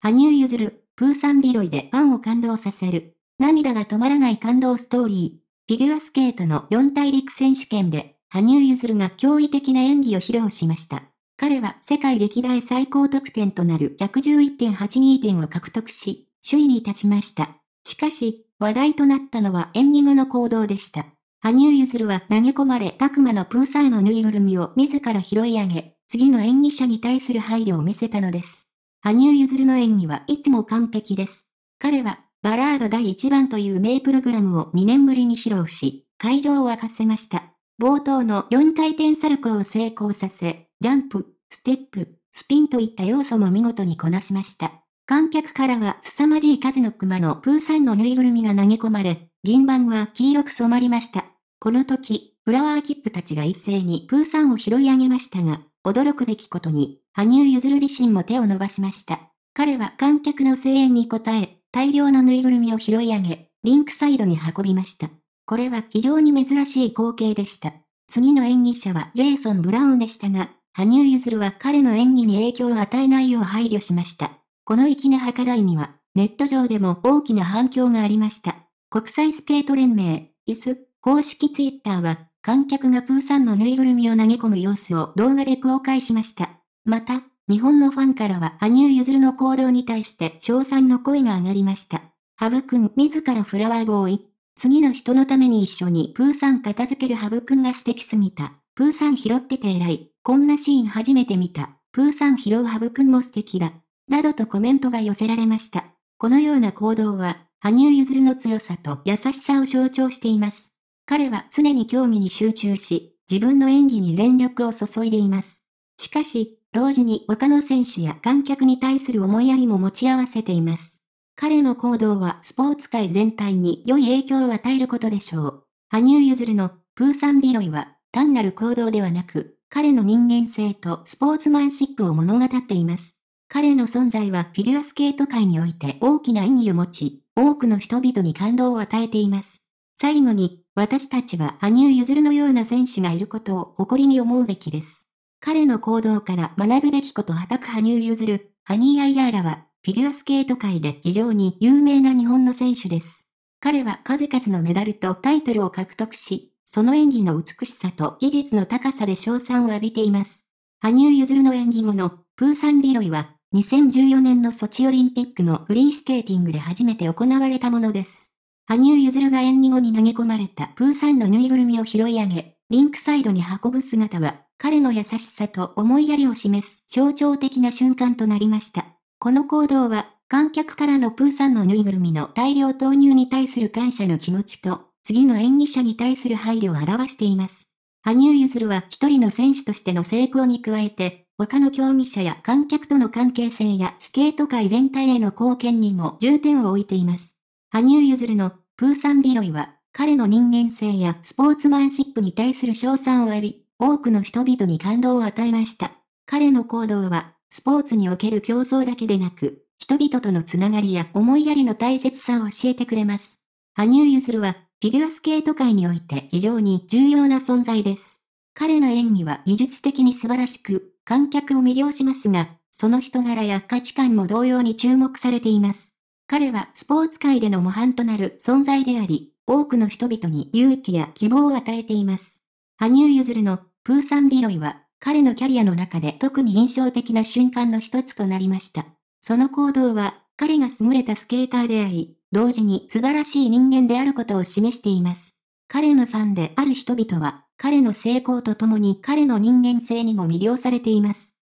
羽生譲る、プーさん拾いでファンを感動させる。涙が止まらない感動ストーリー。フィギュアスケートの四大陸選手権で、羽生譲るが驚異的な演技を披露しました。彼は世界歴代最高得点となる111.82点を獲得し、首位に立ちました。しかし、話題となったのは演技後の行動でした。羽生譲るは投げ込まれ、悪魔のプーさんのぬいぐるみを自ら拾い上げ、次の演技者に対する配慮を見せたのです。羽生結弦の演技はいつも完璧です。彼は、バラード第1番という名プログラムを2年ぶりに披露し、会場を沸かせました。冒頭の4回転サルコーを成功させ、ジャンプ、ステップ、スピンといった要素も見事にこなしました。観客からは凄まじい数の熊のプーさんのぬいぐるみが投げ込まれ、銀盤は黄色く染まりました。この時、フラワーキッズたちが一斉にプーさんを拾い上げましたが、驚くべきことに、羽生結弦自身も手を伸ばしました。彼は観客の声援に応え、大量のぬいぐるみを拾い上げ、リンクサイドに運びました。これは非常に珍しい光景でした。次の演技者はジェイソン・ブラウンでしたが、羽生結弦は彼の演技に影響を与えないよう配慮しました。この粋な計らいには、ネット上でも大きな反響がありました。国際スケート連盟、イス、公式ツイッターは、観客がプーさんのぬいぐるみを投げ込む様子を動画で公開しました。また、日本のファンからは羽生結弦の行動に対して称賛の声が上がりました。ハブくん自らフラワーボーイ。次の人のために一緒にプーさん片付けるハブくんが素敵すぎた。プーさん拾ってて偉い。こんなシーン初めて見た。プーさん拾うハブくんも素敵だ。などとコメントが寄せられました。このような行動は、羽生結弦の強さと優しさを象徴しています。彼は常に競技に集中し、自分の演技に全力を注いでいます。しかし、同時に他の選手や観客に対する思いやりも持ち合わせています。彼の行動はスポーツ界全体に良い影響を与えることでしょう。羽生結弦のプーさんロイは単なる行動ではなく、彼の人間性とスポーツマンシップを物語っています。彼の存在はフィギュアスケート界において大きな意味を持ち、多くの人々に感動を与えています。最後に、私たちは羽生結弦のような選手がいることを誇りに思うべきです。彼の行動から学ぶべきことはたく羽生結弦、ハニー・アイヤーラは、フィギュアスケート界で非常に有名な日本の選手です。彼は数々のメダルとタイトルを獲得し、その演技の美しさと技術の高さで賞賛を浴びています。羽生結弦の演技後のプーサンビロイは、2014年のソチオリンピックのフリースケーティングで初めて行われたものです。羽生結弦が演技後に投げ込まれたプーさんのぬいぐるみを拾い上げ、リンクサイドに運ぶ姿は、彼の優しさと思いやりを示す象徴的な瞬間となりました。この行動は、観客からのプーさんのぬいぐるみの大量投入に対する感謝の気持ちと、次の演技者に対する配慮を表しています。羽生結弦は一人の選手としての成功に加えて、他の競技者や観客との関係性やスケート界全体への貢献にも重点を置いています。羽生結弦のプーさん拾いは、彼の人間性やスポーツマンシップに対する称賛を浴び、多くの人々に感動を与えました。彼の行動は、スポーツにおける競争だけでなく、人々とのつながりや思いやりの大切さを教えてくれます。羽生結弦は、フィギュアスケート界において非常に重要な存在です。彼の演技は技術的に素晴らしく、観客を魅了しますが、その人柄や価値観も同様に注目されています。彼はスポーツ界での模範となる存在であり、多くの人々に勇気や希望を与えています。羽生結弦のプーさんロイは彼のキャリアの中で特に印象的な瞬間の一つとなりました。その行動は彼が優れたスケーターであり、同時に素晴らしい人間であることを示しています。彼のファンである人々は彼の成功とともに彼の人間性にも魅了されています。